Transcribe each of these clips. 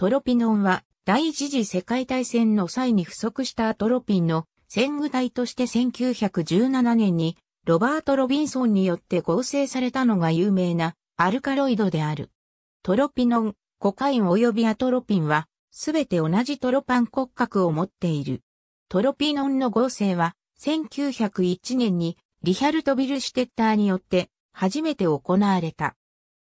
トロピノンは第一次世界大戦の際に不足したアトロピンの戦具体として1917年にロバート・ロビンソンによって合成されたのが有名なアルカロイドである。トロピノン、コカイン及びアトロピンはすべて同じトロパン骨格を持っている。トロピノンの合成は1901年にリヒャルト・ビルシュテッターによって初めて行われた。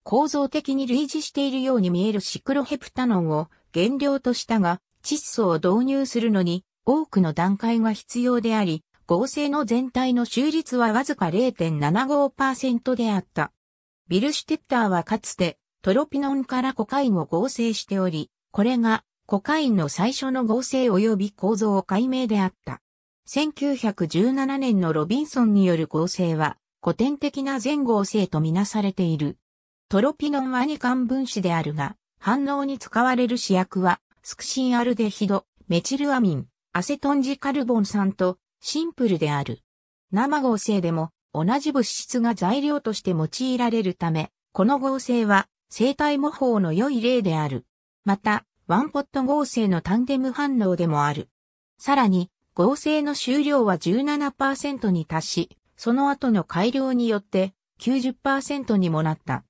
構造的に類似しているように見えるシクロヘプタノンを原料としたが、窒素を導入するのに多くの段階が必要であり、合成の全体の収率はわずか0.75%であった。ビルシュテッターはかつてトロピノンからコカインを合成しており、これがコカインの最初の合成及び構造解明であった。1917年のロビンソンによる合成は古典的な全合成とみなされている。トロピノンは二環分子であるが、反応に使われる主役は、スクシンアルデヒド、メチルアミン、アセトンジカルボン酸とシンプルである。生合成でも同じ物質が材料として用いられるため、この合成は生体模倣の良い例である。また、ワンポット合成のタンデム反応でもある。さらに、合成の終了は17%に達し、その後の改良によって90%にもなった。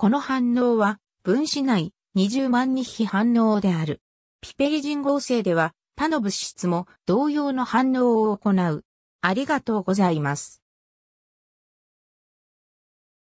この反応は、分子内20万日比反応である。ピペリジン合成では、他の物質も同様の反応を行う。ありがとうございます。